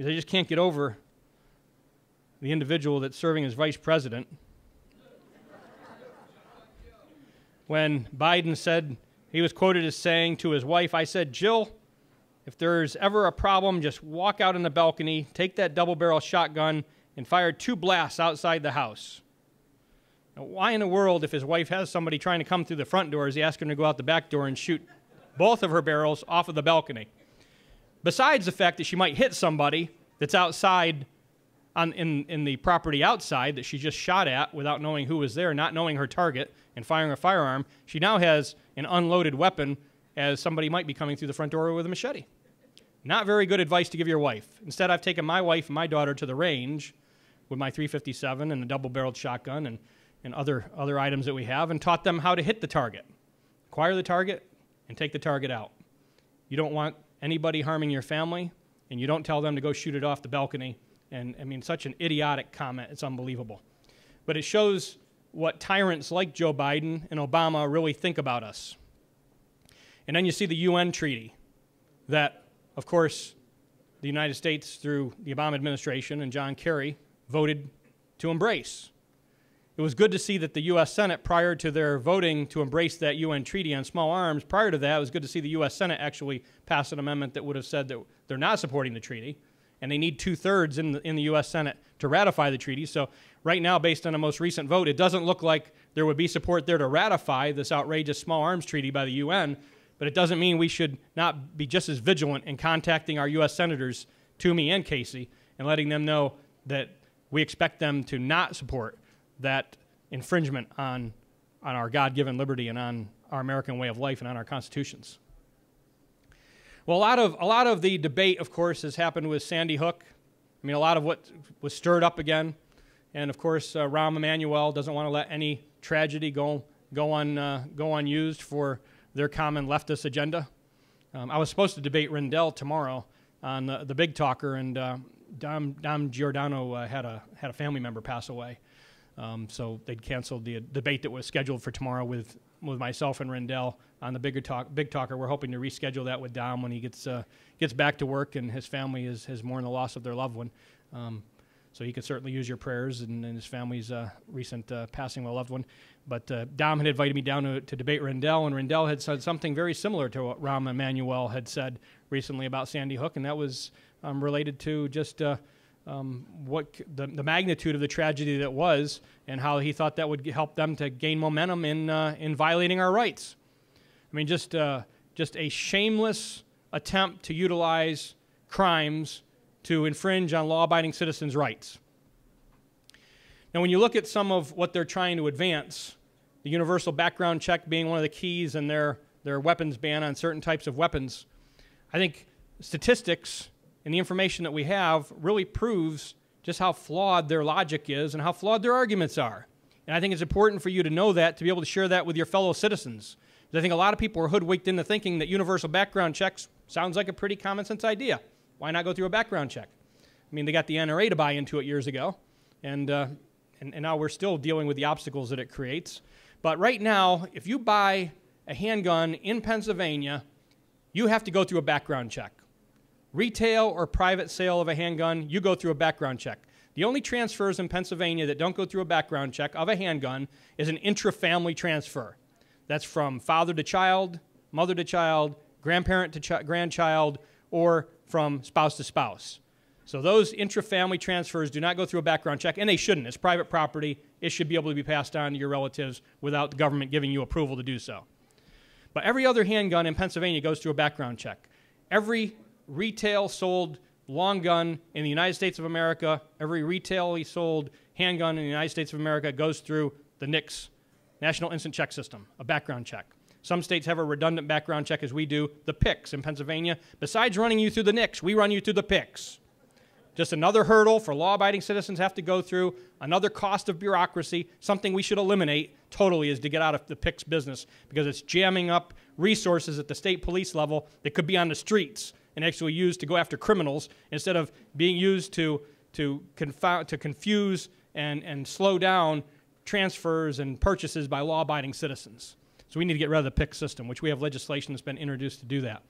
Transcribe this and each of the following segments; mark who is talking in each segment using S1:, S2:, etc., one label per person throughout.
S1: Because I just can't get over the individual that's serving as vice president. When Biden said, he was quoted as saying to his wife, I said, Jill, if there's ever a problem, just walk out on the balcony, take that double barrel shotgun, and fire two blasts outside the house. Now, why in the world, if his wife has somebody trying to come through the front door, is he asking her to go out the back door and shoot both of her barrels off of the balcony? Besides the fact that she might hit somebody that's outside on, in, in the property outside that she just shot at without knowing who was there, not knowing her target, and firing a firearm, she now has an unloaded weapon as somebody might be coming through the front door with a machete. Not very good advice to give your wife. Instead, I've taken my wife and my daughter to the range with my 357 and a double barreled shotgun and, and other, other items that we have and taught them how to hit the target, acquire the target, and take the target out. You don't want anybody harming your family, and you don't tell them to go shoot it off the balcony. And I mean, such an idiotic comment, it's unbelievable. But it shows what tyrants like Joe Biden and Obama really think about us. And then you see the UN treaty that, of course, the United States, through the Obama administration and John Kerry, voted to embrace. It was good to see that the U.S. Senate, prior to their voting to embrace that UN treaty on small arms, prior to that, it was good to see the U.S. Senate actually pass an amendment that would have said that they're not supporting the treaty, and they need two thirds in the, in the U.S. Senate to ratify the treaty. So, right now, based on a most recent vote, it doesn't look like there would be support there to ratify this outrageous small arms treaty by the UN, but it doesn't mean we should not be just as vigilant in contacting our U.S. senators, Toomey and Casey, and letting them know that we expect them to not support that infringement on, on our God given liberty and on our American way of life and on our constitutions. Well, a lot, of, a lot of the debate, of course, has happened with Sandy Hook. I mean, a lot of what was stirred up again. And of course, uh, Rahm Emanuel doesn't want to let any tragedy go, go, un, uh, go unused for their common leftist agenda. Um, I was supposed to debate Rendell tomorrow on the, the big talker, and uh, Dom, Dom Giordano uh, had, a, had a family member pass away. Um, so they'd canceled the debate that was scheduled for tomorrow with, with myself and Rendell on the bigger talk, big talker. We're hoping to reschedule that with Dom when he gets uh, gets back to work and his family is, has mourned the loss of their loved one. Um, so he could certainly use your prayers and, and his family's uh, recent uh, passing of a loved one. But uh, Dom had invited me down to, to, debate Rendell, and Rendell had said something very similar to what Rahm Emanuel had said recently about Sandy Hook, and that was um, related to just uh, um, what the, the, magnitude of the tragedy that was and how he thought that would help them to gain momentum in, uh, in violating our rights. I mean, just, uh, just a shameless attempt to utilize crimes to infringe on law abiding citizens' rights. Now, when you look at some of what they're trying to advance, the universal background check being one of the keys and their, their weapons ban on certain types of weapons, I think statistics and the information that we have really proves just how flawed their logic is and how flawed their arguments are. And I think it's important for you to know that, to be able to share that with your fellow citizens. Because I think a lot of people are hoodwinked into thinking that universal background checks sounds like a pretty common sense idea. Why not go through a background check? I mean, they got the NRA to buy into it years ago, and, uh, and, and now we're still dealing with the obstacles that it creates. But right now, if you buy a handgun in Pennsylvania, you have to go through a background check retail or private sale of a handgun, you go through a background check. The only transfers in Pennsylvania that don't go through a background check of a handgun is an intra family transfer. That's from father to child, mother to child, grandparent to ch grandchild, or from spouse to spouse. So those intra family transfers do not go through a background check, and they shouldn't. It's private property. It should be able to be passed on to your relatives without the government giving you approval to do so. But every other handgun in Pennsylvania goes through a background check. Every retail sold long gun in the United States of America, every retail sold handgun in the United States of America goes through the NICS, National Instant Check System, a background check. Some states have a redundant background check as we do, the PICS in Pennsylvania. Besides running you through the NICS, we run you through the PICS. Just another hurdle for law abiding citizens have to go through, another cost of bureaucracy, something we should eliminate totally is to get out of the PICS business because it's jamming up resources at the state police level that could be on the streets and actually used to go after criminals instead of being used to, to, confound, to confuse and, and slow down transfers and purchases by law abiding citizens. So we need to get rid of the PIC system, which we have legislation that's been introduced to do that.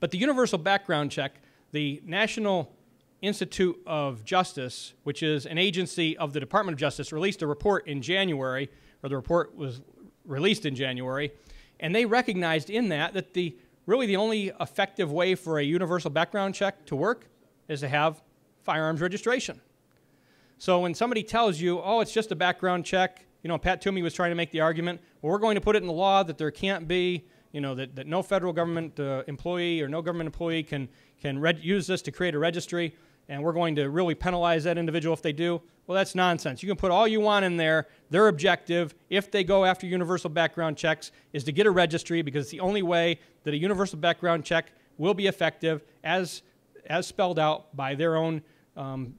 S1: But the universal background check, the National Institute of Justice, which is an agency of the Department of Justice, released a report in January, or the report was released in January, and they recognized in that that the really the only effective way for a universal background check to work is to have firearms registration. So when somebody tells you, oh, it's just a background check, you know, Pat Toomey was trying to make the argument, well, we're going to put it in the law that there can't be, you know, that, that no federal government uh, employee or no government employee can, can use this to create a registry, and we're going to really penalize that individual if they do. Well, that's nonsense. You can put all you want in there. Their objective, if they go after universal background checks, is to get a registry because it's the only way that a universal background check will be effective as, as spelled out by their own um,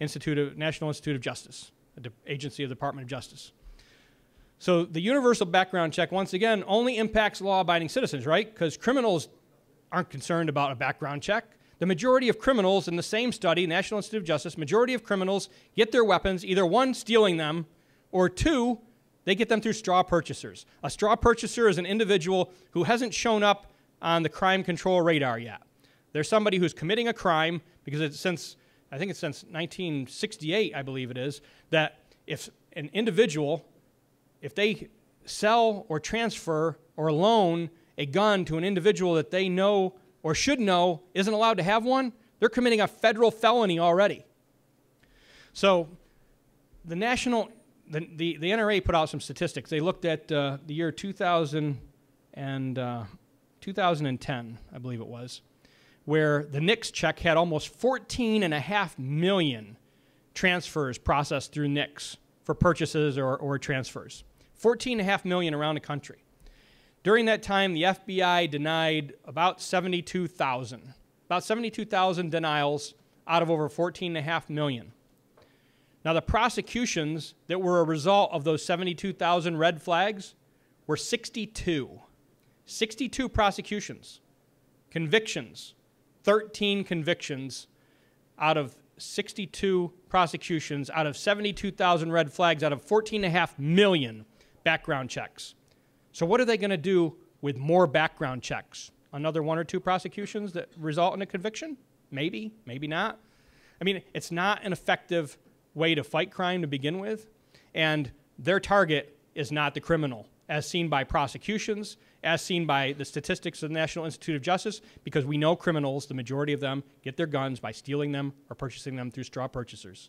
S1: Institute of, National Institute of Justice, the agency of the Department of Justice. So the universal background check, once again, only impacts law abiding citizens, right? Because criminals aren't concerned about a background check. The majority of criminals in the same study, National Institute of Justice, majority of criminals get their weapons either one, stealing them, or two, they get them through straw purchasers. A straw purchaser is an individual who hasn't shown up on the crime control radar yet. There's somebody who's committing a crime because it's since, I think it's since 1968, I believe it is, that if an individual, if they sell or transfer or loan a gun to an individual that they know or should know isn't allowed to have one, they're committing a federal felony already. So the national, the, the, the NRA put out some statistics. They looked at uh, the year 2000 and uh, 2010, I believe it was, where the NICS check had almost 14 and a half million transfers processed through NICS for purchases or, or transfers. 14 and a half million around the country. During that time, the FBI denied about 72,000, about 72,000 denials out of over 14.5 million. Now, the prosecutions that were a result of those 72,000 red flags were 62. 62 prosecutions, convictions, 13 convictions out of 62 prosecutions, out of 72,000 red flags, out of 14.5 million background checks. So what are they going to do with more background checks? Another one or two prosecutions that result in a conviction? Maybe, maybe not. I mean, it's not an effective way to fight crime to begin with, and their target is not the criminal, as seen by prosecutions, as seen by the statistics of the National Institute of Justice, because we know criminals, the majority of them, get their guns by stealing them or purchasing them through straw purchasers.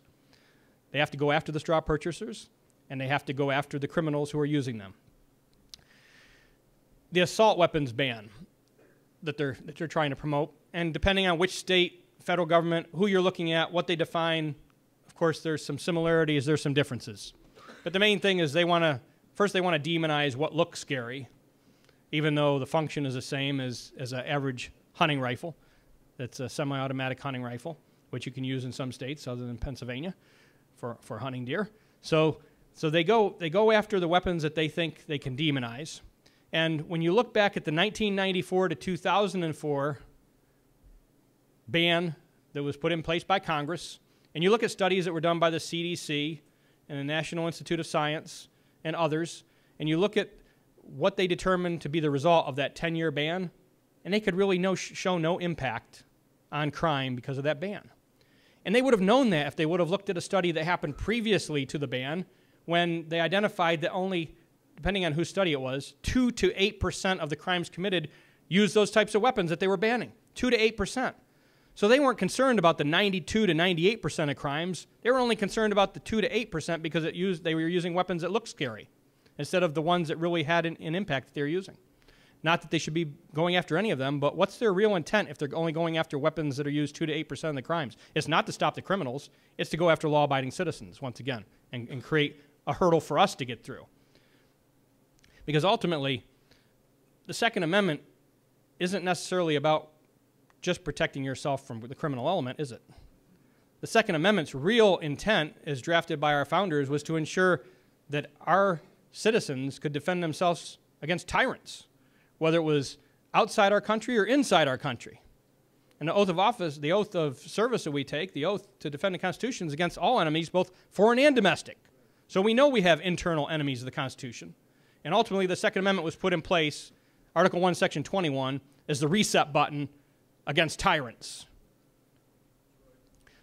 S1: They have to go after the straw purchasers, and they have to go after the criminals who are using them the assault weapons ban that they're that you're trying to promote, and depending on which state, federal government, who you're looking at, what they define, of course, there's some similarities, there's some differences, but the main thing is they want to first they want to demonize what looks scary, even though the function is the same as as an average hunting rifle, that's a semi-automatic hunting rifle, which you can use in some states other than Pennsylvania, for for hunting deer. So so they go they go after the weapons that they think they can demonize and when you look back at the 1994 to 2004 ban that was put in place by Congress, and you look at studies that were done by the CDC and the National Institute of Science and others, and you look at what they determined to be the result of that 10 year ban, and they could really no, show no impact on crime because of that ban. And they would have known that if they would have looked at a study that happened previously to the ban when they identified that only depending on whose study it was, 2 to 8% of the crimes committed used those types of weapons that they were banning. 2 to 8%. So they weren't concerned about the 92 to 98% of crimes. They were only concerned about the 2 to 8% because it used, they were using weapons that looked scary instead of the ones that really had an, an impact that they were using. Not that they should be going after any of them, but what's their real intent if they're only going after weapons that are used 2 to 8% of the crimes? It's not to stop the criminals, it's to go after law abiding citizens, once again, and, and create a hurdle for us to get through. Because ultimately, the Second Amendment isn't necessarily about just protecting yourself from the criminal element, is it? The Second Amendment's real intent, as drafted by our founders, was to ensure that our citizens could defend themselves against tyrants, whether it was outside our country or inside our country. And the oath of office, the oath of service that we take, the oath to defend the Constitution is against all enemies, both foreign and domestic. So we know we have internal enemies of the Constitution. And ultimately, the Second Amendment was put in place, Article 1, Section 21, as the reset button against tyrants.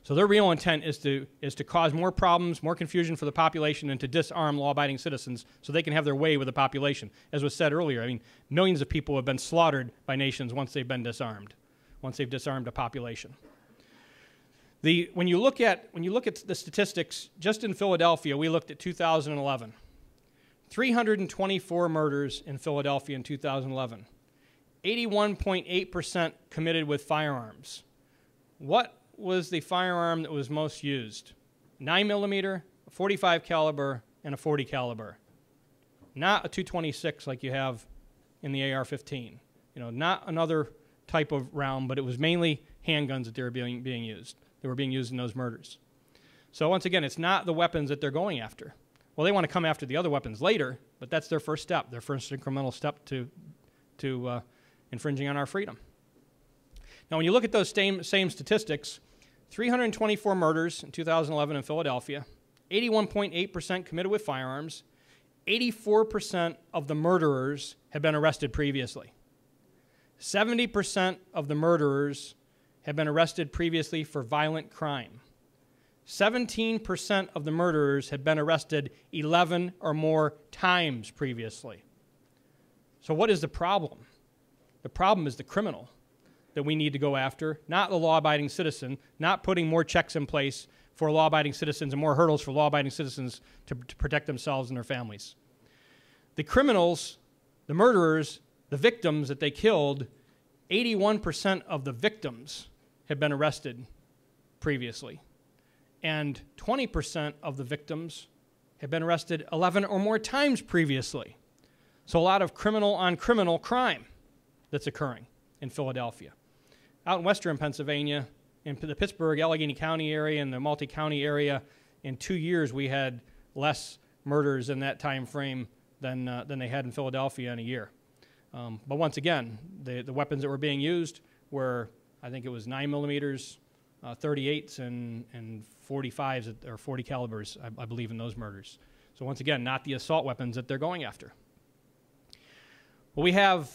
S1: So their real intent is to, is to cause more problems, more confusion for the population, and to disarm law-abiding citizens so they can have their way with the population. As was said earlier, I mean, millions of people have been slaughtered by nations once they've been disarmed, once they've disarmed a population. The, when, you look at, when you look at the statistics, just in Philadelphia, we looked at 2011. 324 murders in Philadelphia in 2011, 81.8% committed with firearms. What was the firearm that was most used? 9 millimeter, 45 caliber, and a 40 caliber. Not a 226 like you have in the AR-15. You know, not another type of round, but it was mainly handguns that they were being, being used. They were being used in those murders. So once again, it's not the weapons that they're going after. Well, they want to come after the other weapons later, but that's their first step, their first incremental step to, to uh, infringing on our freedom. Now, when you look at those same, same statistics, 324 murders in 2011 in Philadelphia, 81.8% committed with firearms, 84% of the murderers have been arrested previously. 70% of the murderers have been arrested previously for violent crime. 17% of the murderers had been arrested 11 or more times previously. So, what is the problem? The problem is the criminal that we need to go after, not the law abiding citizen, not putting more checks in place for law abiding citizens and more hurdles for law abiding citizens to, to, protect themselves and their families. The criminals, the murderers, the victims that they killed, 81% of the victims had been arrested previously and 20% of the victims had been arrested 11 or more times previously. So, a lot of criminal on criminal crime that's occurring in Philadelphia. Out in western Pennsylvania, in the Pittsburgh, Allegheny County area, and the multi county area, in two years we had less murders in that time frame than, uh, than they had in Philadelphia in a year. Um, but once again, the, the weapons that were being used were, I think it was 9 millimeters, uh, 38s, and, and 45s or 40 calibers, I, I believe, in those murders. So once again, not the assault weapons that they're going after. Well, we have,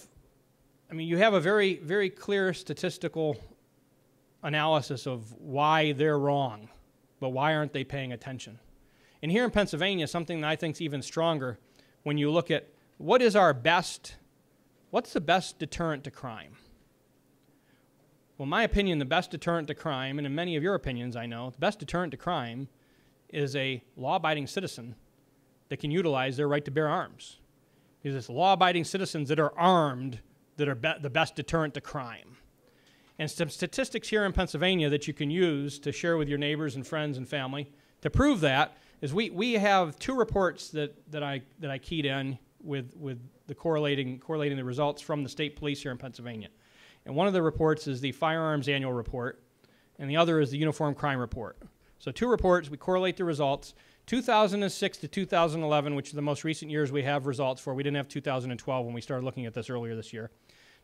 S1: I mean, you have a very, very clear statistical analysis of why they're wrong, but why aren't they paying attention? And here in Pennsylvania, something that I think is even stronger when you look at what is our best, what's the best deterrent to crime? Well, in my opinion, the best deterrent to crime, and in many of your opinions, I know, the best deterrent to crime is a law abiding citizen that can utilize their right to bear arms. Because it's law abiding citizens that are armed that are be the best deterrent to crime. And some statistics here in Pennsylvania that you can use to share with your neighbors and friends and family to prove that is we, we have two reports that, that, I, that I keyed in with, with the correlating, correlating the results from the state police here in Pennsylvania. And one of the reports is the Firearms Annual Report, and the other is the Uniform Crime Report. So, two reports, we correlate the results. 2006 to 2011, which is the most recent years we have results for. We didn't have 2012 when we started looking at this earlier this year.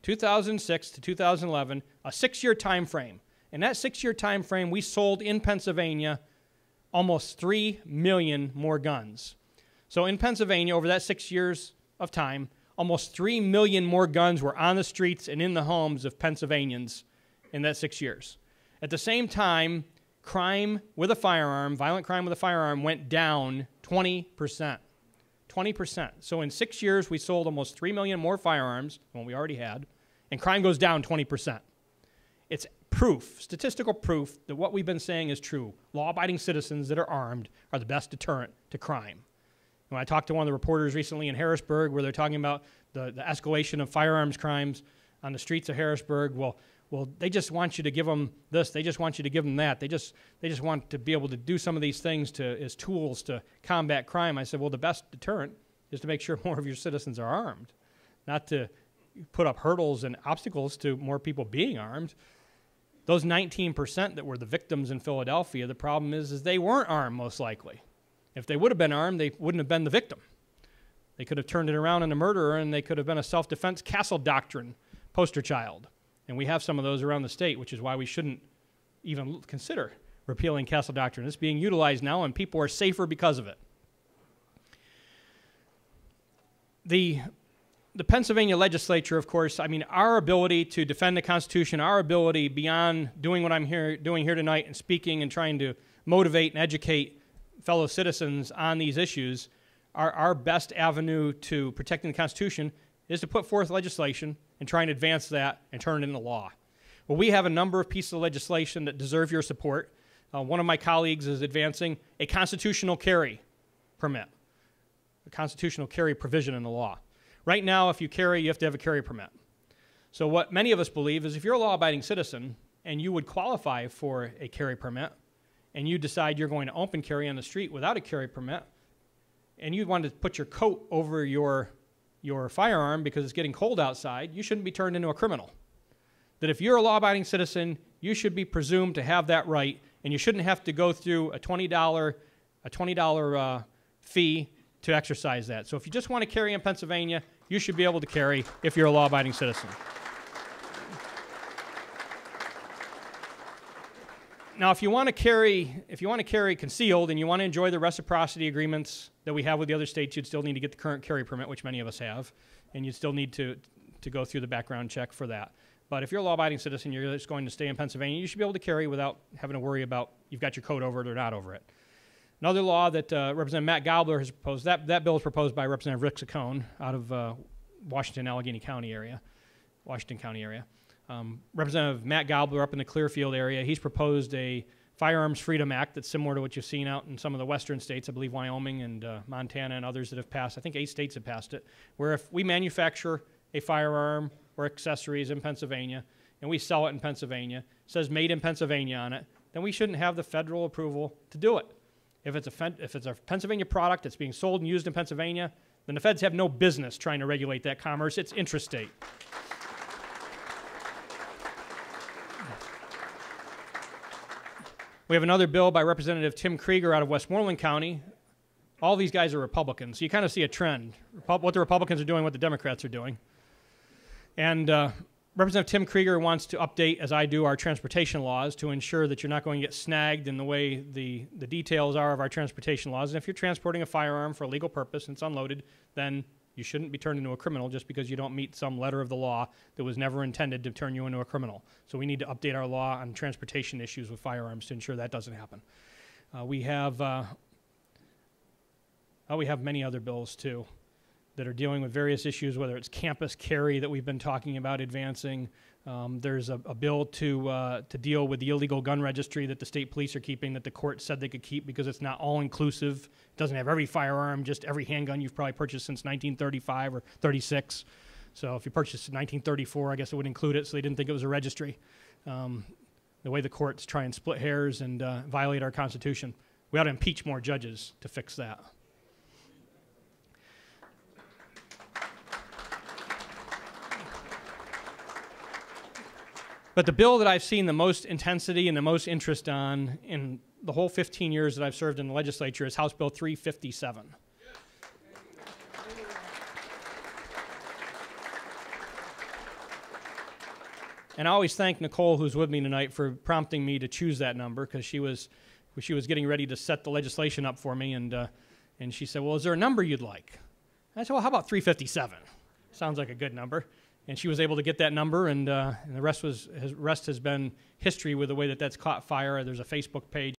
S1: 2006 to 2011, a six-year time frame. In that six-year time frame, we sold in Pennsylvania almost three million more guns. So in Pennsylvania, over that six years of time, almost 3 million more guns were on the streets and in the homes of Pennsylvanians in that six years. At the same time, crime with a firearm, violent crime with a firearm, went down 20%. 20%. So in six years, we sold almost 3 million more firearms than we already had, and crime goes down 20%. It's proof, statistical proof, that what we've been saying is true. Law abiding citizens that are armed are the best deterrent to crime. When I talked to one of the reporters recently in Harrisburg, where they're talking about the, the escalation of firearms crimes on the streets of Harrisburg, well, well, they just want you to give them this. They just want you to give them that. They just they just want to be able to do some of these things to as tools to combat crime. I said, well, the best deterrent is to make sure more of your citizens are armed, not to put up hurdles and obstacles to more people being armed. Those 19% that were the victims in Philadelphia, the problem is, is they weren't armed most likely. If they would have been armed, they wouldn't have been the victim. They could have turned it around in a murderer, and they could have been a self defense castle doctrine poster child. And we have some of those around the state, which is why we shouldn't even consider repealing castle doctrine. It's being utilized now, and people are safer because of it. The, the Pennsylvania legislature, of course, I mean, our ability to defend the Constitution, our ability beyond doing what I'm here, doing here tonight and speaking and trying to motivate and educate fellow citizens on these issues, our, our best avenue to protecting the Constitution is to put forth legislation and try and advance that and turn it into law. Well, we have a number of pieces of legislation that deserve your support. Uh, one of my colleagues is advancing a constitutional carry permit, a constitutional carry provision in the law. Right now, if you carry, you have to have a carry permit. So, what many of us believe is if you're a law abiding citizen and you would qualify for a carry permit, and you decide you're going to open carry on the street without a carry permit, and you want to put your coat over your, your firearm because it's getting cold outside, you shouldn't be turned into a criminal. That if you're a law abiding citizen, you should be presumed to have that right, and you shouldn't have to go through a $20, a $20 uh, fee to exercise that. So if you just want to carry in Pennsylvania, you should be able to carry if you're a law abiding citizen. now, if you want to carry, if you want to carry concealed and you want to enjoy the reciprocity agreements that we have with the other states, you'd still need to get the current carry permit, which many of us have, and you'd still need to to go through the background check for that. But if you're a law-abiding citizen, you're just going to stay in Pennsylvania. You should be able to carry without having to worry about you've got your coat over it or not over it. Another law that uh, Representative Matt Gobbler has proposed that that bill is proposed by Representative Rick Saccone out of uh, Washington Allegheny County area, Washington County area. Um, Representative Matt Gobler up in the Clearfield area, he's proposed a Firearms Freedom Act that's similar to what you've seen out in some of the western states, I believe Wyoming and uh, Montana and others that have passed. I think eight states have passed it, where if we manufacture a firearm or accessories in Pennsylvania and we sell it in Pennsylvania, says made in Pennsylvania on it, then we shouldn't have the federal approval to do it. If it's a, if it's a Pennsylvania product that's being sold and used in Pennsylvania, then the feds have no business trying to regulate that commerce. It's intrastate. We have another bill by Representative Tim Krieger out of Westmoreland County. All these guys are Republicans. So you kind of see a trend what the Republicans are doing, what the Democrats are doing. And uh, Representative Tim Krieger wants to update, as I do, our transportation laws to ensure that you're not going to get snagged in the way the, the details are of our transportation laws. And if you're transporting a firearm for a legal purpose and it's unloaded, then you shouldn't be turned into a criminal just because you don't meet some letter of the law that was never intended to turn you into a criminal. So we need to update our law on transportation issues with firearms to ensure that doesn't happen. Uh, we have uh, oh, we have many other bills too that are dealing with various issues, whether it's campus carry that we've been talking about advancing. Um, there's a, a, bill to uh, to deal with the illegal gun registry that the state police are keeping that the court said they could keep because it's not all inclusive. It doesn't have every firearm, just every handgun you've probably purchased since 1935 or 36. So if you purchased in 1934, I guess it would include it. So they didn't think it was a registry. Um, the way the courts try and split hairs and uh, violate our Constitution, we ought to impeach more judges to fix that. But the bill that I've seen the most intensity and the most interest on in the whole 15 years that I've served in the legislature is House Bill 357. And I always thank Nicole, who's with me tonight, for prompting me to choose that number because she was, she was getting ready to set the legislation up for me. And, uh, and she said, Well, is there a number you'd like? And I said, Well, how about 357? Sounds like a good number and she was able to get that number, and, uh, and the rest was has, rest has been history with the way that that's caught fire. There's a Facebook page.